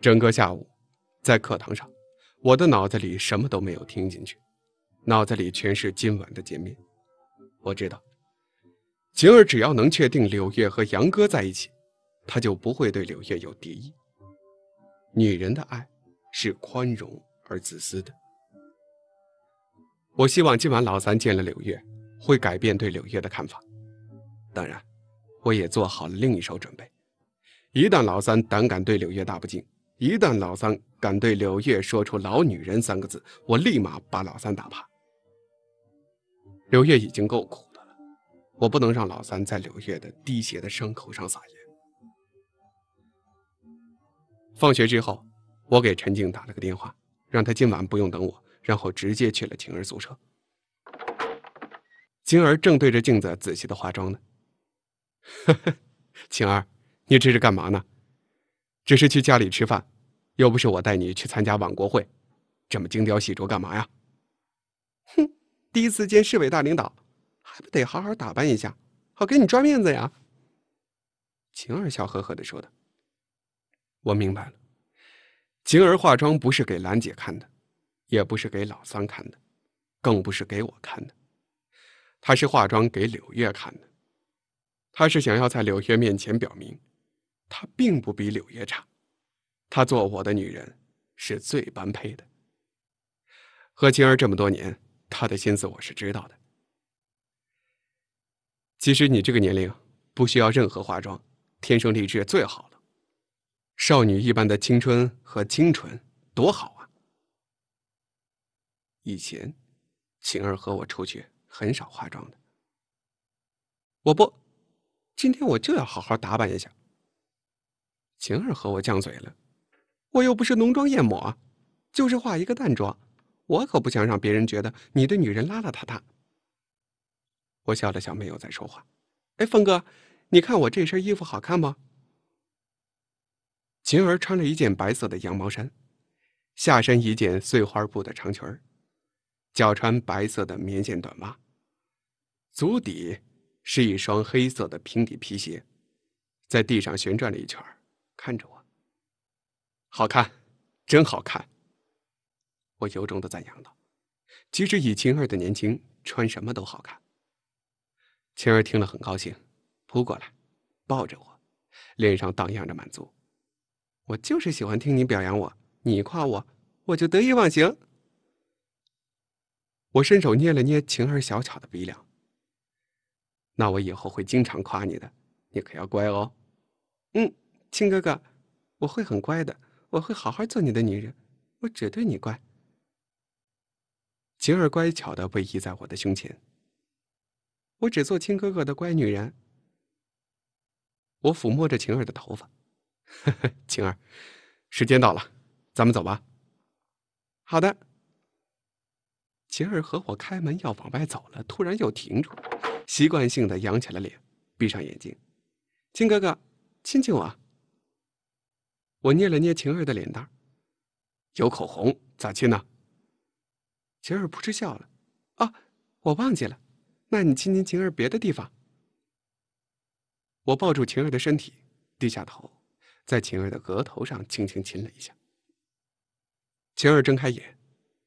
整个下午，在课堂上，我的脑子里什么都没有听进去，脑子里全是今晚的见面。我知道，晴儿只要能确定柳月和杨哥在一起，他就不会对柳月有敌意。女人的爱是宽容而自私的。我希望今晚老三见了柳月，会改变对柳月的看法。当然，我也做好了另一手准备，一旦老三胆敢对柳月大不敬。一旦老三敢对柳月说出“老女人”三个字，我立马把老三打趴。柳月已经够苦的了，我不能让老三在柳月的滴血的伤口上撒盐。放学之后，我给陈静打了个电话，让她今晚不用等我，然后直接去了晴儿宿舍。晴儿正对着镜子仔细的化妆呢。哈哈，晴儿，你这是干嘛呢？只是去家里吃饭，又不是我带你去参加晚国会，这么精雕细琢干嘛呀？哼，第一次见市委大领导，还不得好好打扮一下，好给你抓面子呀。晴儿笑呵呵的说道：“我明白了，晴儿化妆不是给兰姐看的，也不是给老三看的，更不是给我看的，她是化妆给柳月看的，她是想要在柳月面前表明。”她并不比柳叶差，她做我的女人是最般配的。和晴儿这么多年，她的心思我是知道的。其实你这个年龄不需要任何化妆，天生丽质最好了。少女一般的青春和清纯多好啊！以前晴儿和我出去很少化妆的，我不，今天我就要好好打扮一下。晴儿和我犟嘴了，我又不是浓妆艳抹，就是画一个淡妆，我可不想让别人觉得你的女人邋邋遢遢。我笑了笑，没有再说话。哎，峰哥，你看我这身衣服好看不？晴儿穿了一件白色的羊毛衫，下身一件碎花布的长裙儿，脚穿白色的棉线短袜，足底是一双黑色的平底皮鞋，在地上旋转了一圈儿。看着我，好看，真好看。我由衷的赞扬道：“即使以晴儿的年轻，穿什么都好看。”晴儿听了很高兴，扑过来，抱着我，脸上荡漾着满足。我就是喜欢听你表扬我，你夸我，我就得意忘形。我伸手捏了捏晴儿小巧的鼻梁。那我以后会经常夸你的，你可要乖哦。嗯。亲哥哥，我会很乖的，我会好好做你的女人，我只对你乖。晴儿乖巧的偎依在我的胸前，我只做亲哥哥的乖女人。我抚摸着晴儿的头发，呵呵，晴儿，时间到了，咱们走吧。好的，晴儿和我开门要往外走了，突然又停住，习惯性的扬起了脸，闭上眼睛，亲哥哥，亲亲我。我捏了捏晴儿的脸蛋有口红咋亲呢？晴儿扑哧笑了。啊，我忘记了，那你亲亲晴儿别的地方。我抱住晴儿的身体，低下头，在晴儿的额头上轻轻亲了一下。晴儿睁开眼，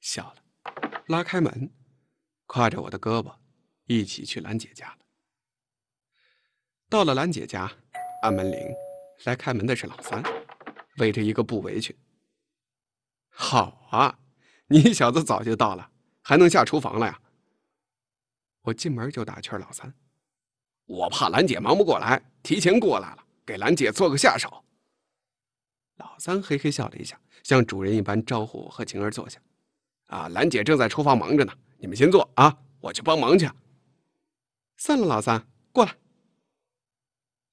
笑了，拉开门，挎着我的胳膊，一起去兰姐家了。到了兰姐家，按门铃，来开门的是老三。围着一个布围裙。好啊，你小子早就到了，还能下厨房了呀！我进门就打趣老三，我怕兰姐忙不过来，提前过来了，给兰姐做个下手。老三嘿嘿笑了一下，像主人一般招呼和晴儿坐下。啊，兰姐正在厨房忙着呢，你们先坐啊，我去帮忙去。散了，老三过来。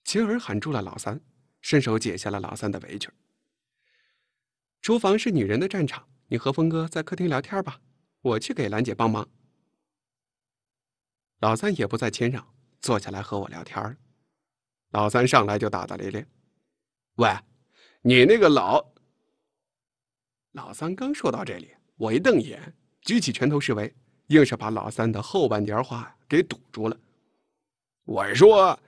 晴儿喊住了老三，伸手解下了老三的围裙。厨房是女人的战场，你和峰哥在客厅聊天吧，我去给兰姐帮忙。老三也不再谦让，坐下来和我聊天老三上来就大大咧咧：“喂，你那个老……老三刚说到这里，我一瞪眼，举起拳头示威，硬是把老三的后半截话给堵住了。我说，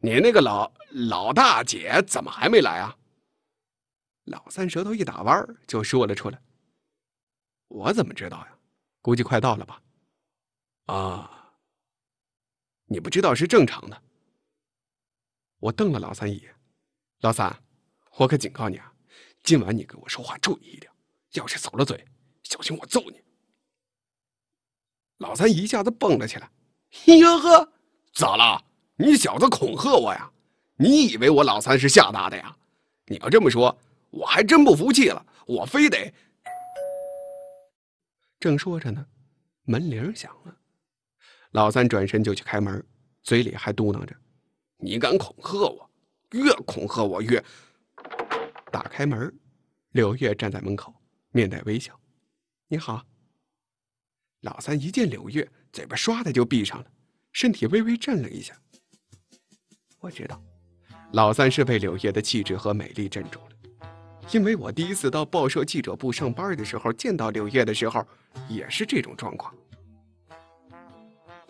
你那个老老大姐怎么还没来啊？”老三舌头一打弯就说了出来。我怎么知道呀？估计快到了吧？啊，你不知道是正常的。我瞪了老三一眼。老三，我可警告你啊，今晚你跟我说话注意一点，要是走了嘴，小心我揍你。老三一下子蹦了起来。哟呵，咋了？你小子恐吓我呀？你以为我老三是吓大的呀？你要这么说。我还真不服气了，我非得……正说着呢，门铃响了，老三转身就去开门，嘴里还嘟囔着：“你敢恐吓我，越恐吓我越……”打开门，柳月站在门口，面带微笑：“你好。”老三一见柳月，嘴巴唰的就闭上了，身体微微震了一下。我知道，老三是被柳月的气质和美丽镇住了。因为我第一次到报社记者部上班的时候，见到柳叶的时候，也是这种状况。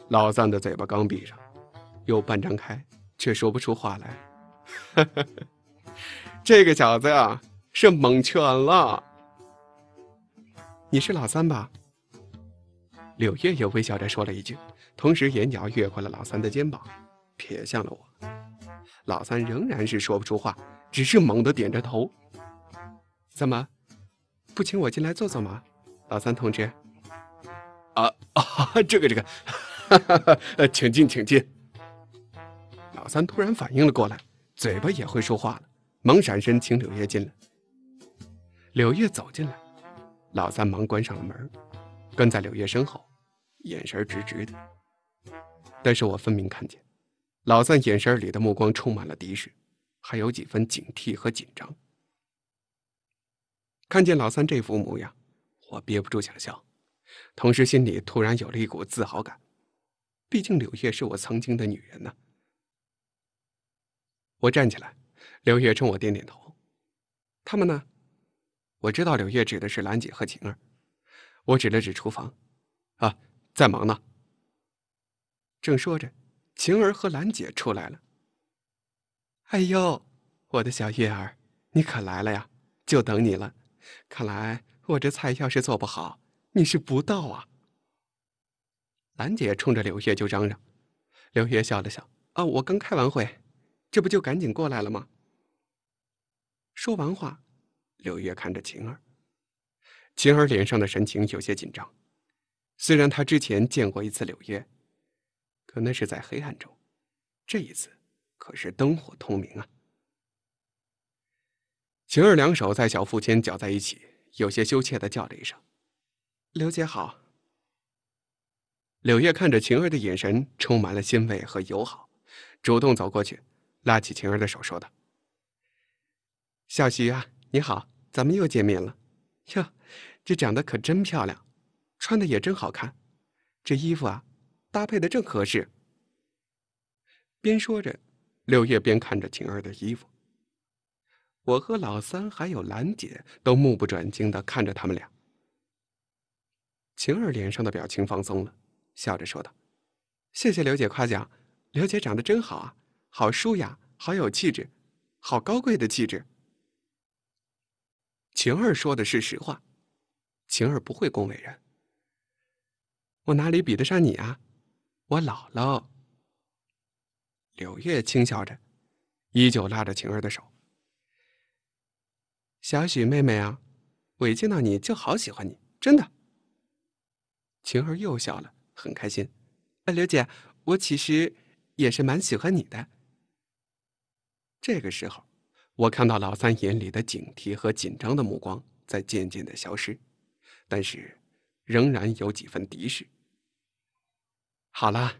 老三的嘴巴刚闭上，又半张开，却说不出话来。这个小子呀，是蒙圈了。你是老三吧？柳叶又微笑着说了一句，同时眼角越过了老三的肩膀，瞥向了我。老三仍然是说不出话，只是猛的点着头。怎么，不请我进来坐坐吗，老三同志？啊啊，这个这个，请进，请进。老三突然反应了过来，嘴巴也会说话了，忙闪身请柳叶进来。柳叶走进来，老三忙关上了门，跟在柳叶身后，眼神直直的。但是我分明看见，老三眼神里的目光充满了敌视，还有几分警惕和紧张。看见老三这副模样，我憋不住想笑，同时心里突然有了一股自豪感。毕竟柳叶是我曾经的女人呢。我站起来，柳叶冲我点点头。他们呢？我知道柳叶指的是兰姐和晴儿。我指了指厨房，啊，在忙呢。正说着，晴儿和兰姐出来了。哎呦，我的小月儿，你可来了呀！就等你了。看来我这菜要是做不好，你是不到啊！兰姐冲着柳月就嚷嚷，柳月笑了笑：“啊，我刚开完会，这不就赶紧过来了吗？”说完话，柳月看着晴儿，晴儿脸上的神情有些紧张。虽然她之前见过一次柳月，可那是在黑暗中，这一次可是灯火通明啊。晴儿两手在小腹间搅在一起，有些羞怯的叫了一声：“刘姐好。”柳叶看着晴儿的眼神充满了欣慰和友好，主动走过去，拉起晴儿的手说道：“小徐啊，你好，咱们又见面了。哟，这长得可真漂亮，穿的也真好看，这衣服啊，搭配的正合适。”边说着，柳叶边看着晴儿的衣服。我和老三还有兰姐都目不转睛的看着他们俩。晴儿脸上的表情放松了，笑着说道：“谢谢刘姐夸奖，刘姐长得真好啊，好淑雅，好有气质，好高贵的气质。”晴儿说的是实话，晴儿不会恭维人。我哪里比得上你啊？我姥姥。柳月轻笑着，依旧拉着晴儿的手。小许妹妹啊，我一见到你就好喜欢你，真的。晴儿又笑了，很开心。刘姐，我其实也是蛮喜欢你的。这个时候，我看到老三眼里的警惕和紧张的目光在渐渐的消失，但是仍然有几分敌视。好了，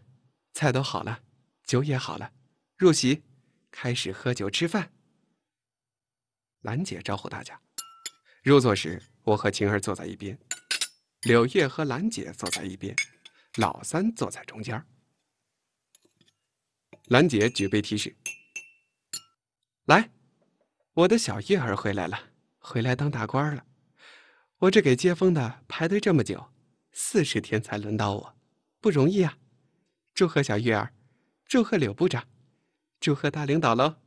菜都好了，酒也好了，入席，开始喝酒吃饭。兰姐招呼大家入座时，我和晴儿坐在一边，柳叶和兰姐坐在一边，老三坐在中间。兰姐举杯提示：“来，我的小月儿回来了，回来当大官了。我这给接风的排队这么久，四十天才轮到我，不容易啊！祝贺小月儿，祝贺柳部长，祝贺大领导喽！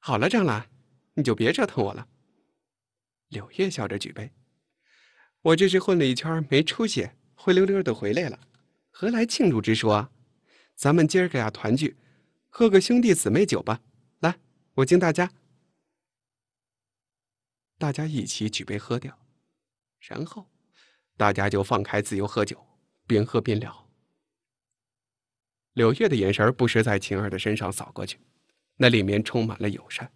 好了，张兰。”你就别折腾我了。柳月笑着举杯，我这是混了一圈没出息，灰溜溜的回来了，何来庆祝之说？咱们今儿个呀团聚，喝个兄弟姊妹酒吧！来，我敬大家。大家一起举杯喝掉，然后大家就放开自由喝酒，边喝边聊。柳月的眼神不时在晴儿的身上扫过去，那里面充满了友善。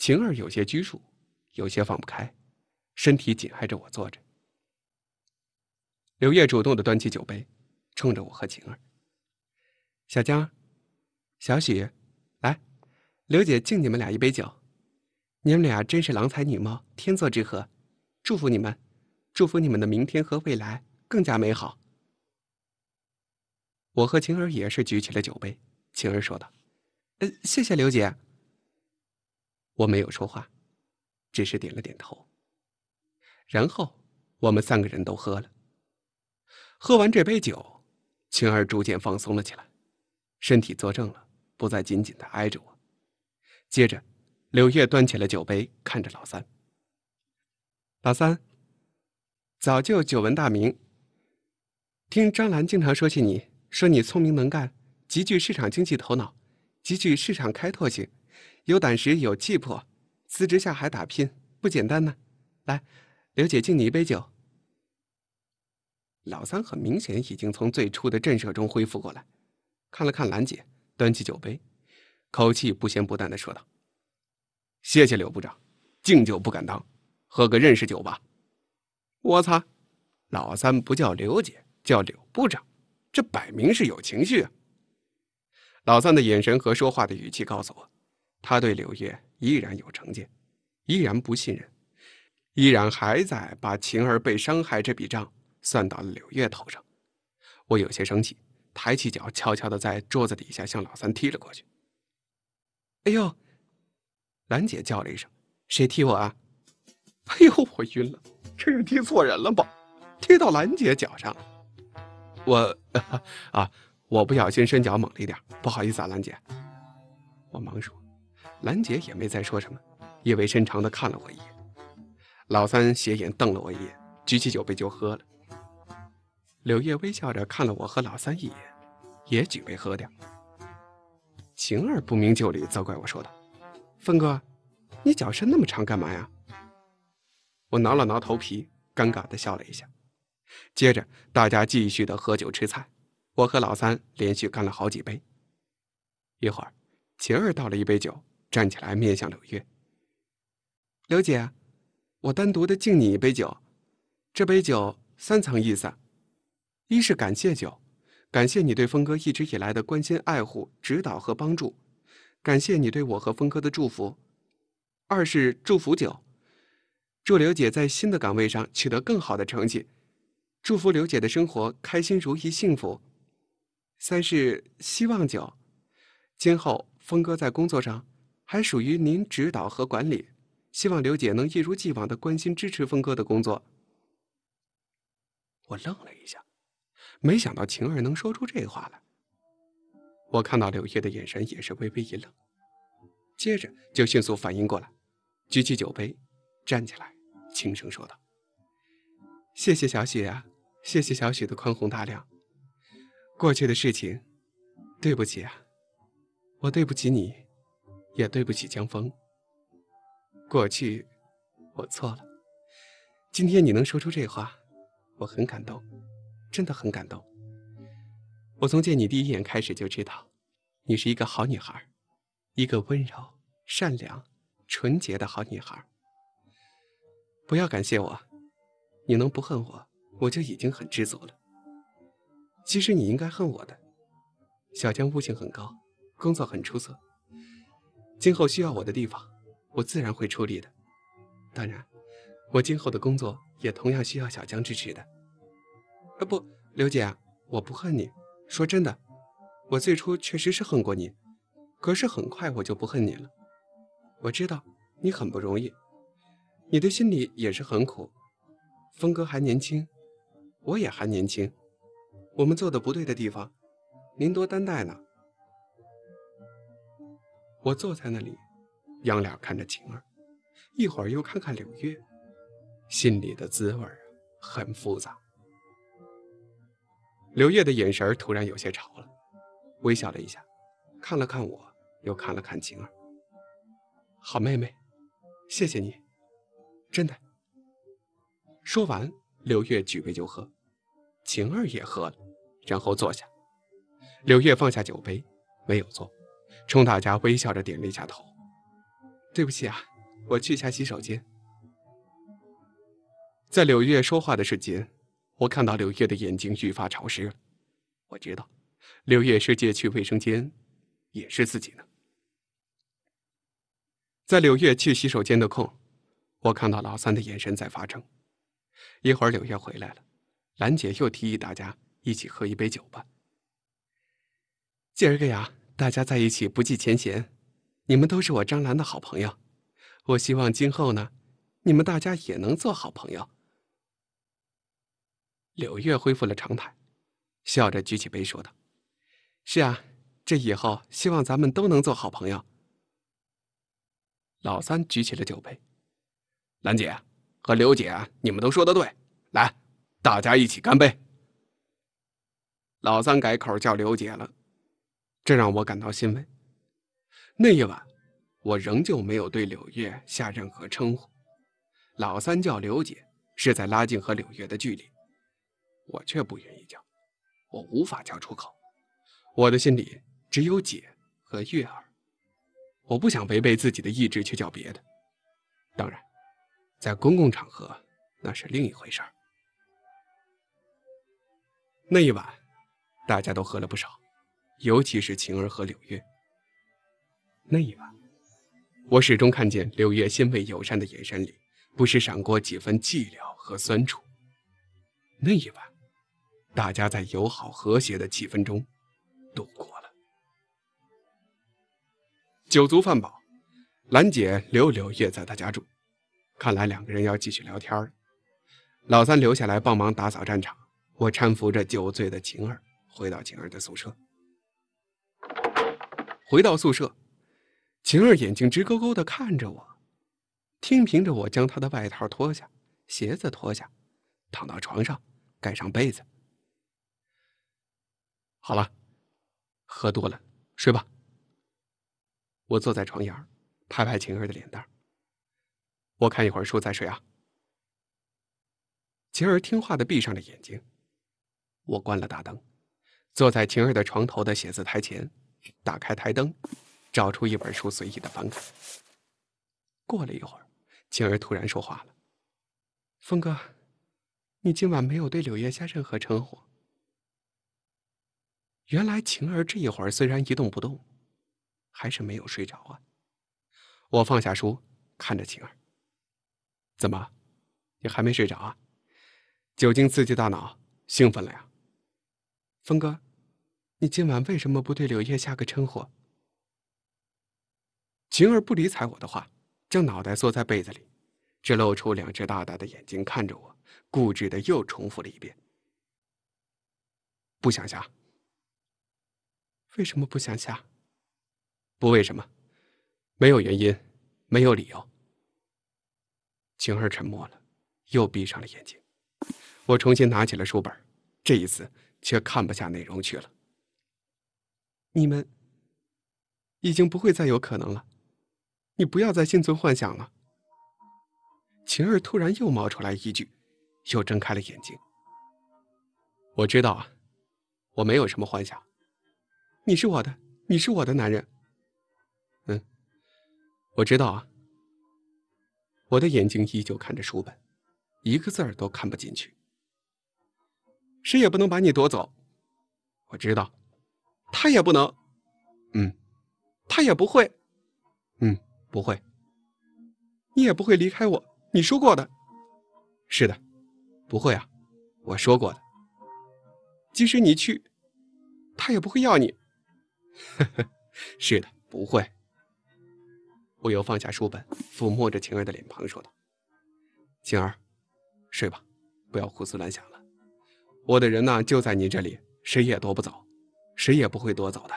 晴儿有些拘束，有些放不开，身体紧挨着我坐着。柳叶主动的端起酒杯，冲着我和晴儿：“小江，小许，来，刘姐敬你们俩一杯酒，你们俩真是郎才女貌，天作之合，祝福你们，祝福你们的明天和未来更加美好。”我和晴儿也是举起了酒杯。晴儿说道：“呃，谢谢刘姐。”我没有说话，只是点了点头。然后我们三个人都喝了。喝完这杯酒，晴儿逐渐放松了起来，身体坐正了，不再紧紧的挨着我。接着，柳月端起了酒杯，看着老三。老三，早就久闻大名，听张兰经常说起你，说你聪明能干，极具市场经济头脑，极具市场开拓性。有胆识，有气魄，辞职下海打拼，不简单呢。来，刘姐敬你一杯酒。老三很明显已经从最初的震慑中恢复过来，看了看兰姐，端起酒杯，口气不咸不淡的说道：“谢谢刘部长，敬酒不敢当，喝个认识酒吧。”我擦，老三不叫刘姐，叫刘部长，这摆明是有情绪啊。老三的眼神和说话的语气告诉我。他对柳月依然有成见，依然不信任，依然还在把晴儿被伤害这笔账算到了柳月头上。我有些生气，抬起脚悄悄的在桌子底下向老三踢了过去。哎呦，兰姐叫了一声：“谁踢我啊？”哎呦，我晕了，这是踢错人了吧？踢到兰姐脚上了。我 啊，我不小心伸脚猛了一点，不好意思啊，兰姐。我忙说。兰姐也没再说什么，意味深长的看了我一眼。老三斜眼瞪了我一眼，举起酒杯就喝了。柳叶微笑着看了我和老三一眼，也举杯喝掉。晴儿不明就里，责怪我说道：“峰哥，你脚伸那么长干嘛呀？”我挠了挠头皮，尴尬的笑了一下。接着，大家继续的喝酒吃菜，我和老三连续干了好几杯。一会儿，晴儿倒了一杯酒。站起来，面向柳月。刘姐，我单独的敬你一杯酒，这杯酒三层意思：一是感谢酒，感谢你对峰哥一直以来的关心、爱护、指导和帮助，感谢你对我和峰哥的祝福；二是祝福酒，祝刘姐在新的岗位上取得更好的成绩，祝福刘姐的生活开心如意、幸福；三是希望酒，今后峰哥在工作上。还属于您指导和管理，希望刘姐能一如既往的关心支持峰哥的工作。我愣了一下，没想到晴儿能说出这话来。我看到柳叶的眼神也是微微一愣，接着就迅速反应过来，举起酒杯，站起来，轻声说道：“谢谢小雪啊，谢谢小雪的宽宏大量。过去的事情，对不起啊，我对不起你。”也对不起江峰。过去，我错了。今天你能说出这话，我很感动，真的很感动。我从见你第一眼开始就知道，你是一个好女孩，一个温柔、善良、纯洁的好女孩。不要感谢我，你能不恨我，我就已经很知足了。其实你应该恨我的，小江悟性很高，工作很出色。今后需要我的地方，我自然会出力的。当然，我今后的工作也同样需要小江支持的。啊，不，刘姐，我不恨你。说真的，我最初确实是恨过你，可是很快我就不恨你了。我知道你很不容易，你的心里也是很苦。峰哥还年轻，我也还年轻，我们做的不对的地方，您多担待呢。我坐在那里，仰脸看着晴儿，一会儿又看看柳月，心里的滋味啊，很复杂。柳月的眼神突然有些潮了，微笑了一下，看了看我，又看了看晴儿。好妹妹，谢谢你，真的。说完，柳月举杯就喝，晴儿也喝了，然后坐下。柳月放下酒杯，没有坐。冲大家微笑着点了一下头，对不起啊，我去一下洗手间。在柳月说话的瞬间，我看到柳月的眼睛愈发潮湿了。我知道，柳月是借去卫生间，也是自己呢。在柳月去洗手间的空，我看到老三的眼神在发怔。一会儿柳月回来了，兰姐又提议大家一起喝一杯酒吧。今儿个呀。大家在一起不计前嫌，你们都是我张兰的好朋友，我希望今后呢，你们大家也能做好朋友。柳月恢复了常态，笑着举起杯说道：“是啊，这以后希望咱们都能做好朋友。”老三举起了酒杯，兰姐和刘姐，你们都说的对，来，大家一起干杯。老三改口叫刘姐了。这让我感到欣慰。那一晚，我仍旧没有对柳月下任何称呼。老三叫刘姐，是在拉近和柳月的距离。我却不愿意叫，我无法叫出口。我的心里只有姐和月儿，我不想违背自己的意志去叫别的。当然，在公共场合那是另一回事儿。那一晚，大家都喝了不少。尤其是晴儿和柳月。那一晚，我始终看见柳月欣慰友善的眼神里，不时闪过几分寂寥和酸楚。那一晚，大家在友好和谐的气氛中度过了。酒足饭饱，兰姐留柳月在她家住，看来两个人要继续聊天老三留下来帮忙打扫战场，我搀扶着酒醉的晴儿回到晴儿的宿舍。回到宿舍，晴儿眼睛直勾勾的看着我，听凭着我将她的外套脱下，鞋子脱下，躺到床上，盖上被子。好了，喝多了，睡吧。我坐在床沿拍拍晴儿的脸蛋我看一会儿书再睡啊。晴儿听话的闭上了眼睛。我关了大灯，坐在晴儿的床头的写字台前。打开台灯，找出一本书，随意的翻看。过了一会儿，晴儿突然说话了：“峰哥，你今晚没有对柳叶下任何称呼。”原来晴儿这一会儿虽然一动不动，还是没有睡着啊。我放下书，看着晴儿：“怎么，你还没睡着啊？酒精刺激大脑，兴奋了呀，峰哥。”你今晚为什么不对柳叶下个称呼？晴儿不理睬我的话，将脑袋缩在被子里，只露出两只大大的眼睛看着我，固执的又重复了一遍：“不想下。”“为什么不想下？”“不为什么，没有原因，没有理由。”晴儿沉默了，又闭上了眼睛。我重新拿起了书本，这一次却看不下内容去了。你们已经不会再有可能了，你不要再心存幻想了。晴儿突然又冒出来一句，又睁开了眼睛。我知道啊，我没有什么幻想，你是我的，你是我的男人。嗯，我知道啊。我的眼睛依旧看着书本，一个字儿都看不进去。谁也不能把你夺走，我知道。他也不能，嗯，他也不会，嗯，不会，你也不会离开我，你说过的，是的，不会啊，我说过的，即使你去，他也不会要你，呵呵，是的，不会。我又放下书本，抚摸着晴儿的脸庞，说道：“晴儿，睡吧，不要胡思乱想了，我的人呢，就在你这里，谁也夺不走。”谁也不会夺走的。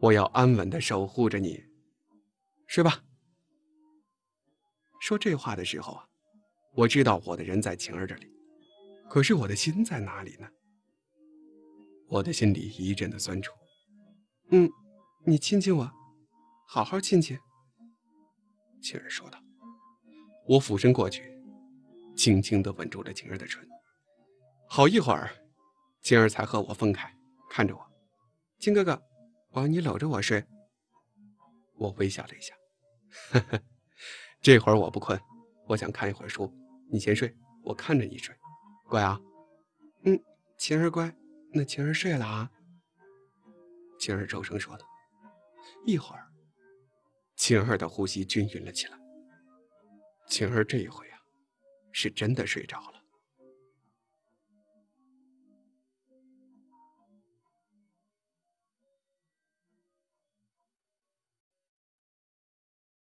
我要安稳地守护着你，睡吧。说这话的时候啊，我知道我的人在晴儿这里，可是我的心在哪里呢？我的心里一阵的酸楚。嗯，你亲亲我，好好亲亲。晴儿说道。我俯身过去，轻轻地吻住了晴儿的唇。好一会儿，晴儿才和我分开。看着我，秦哥哥，我要你搂着我睡。我微笑了一下，这会儿我不困，我想看一会儿书。你先睡，我看着你睡，乖啊。嗯，晴儿乖，那晴儿睡了啊。晴儿柔声说道。一会儿，晴儿的呼吸均匀了起来。晴儿这一回啊，是真的睡着了。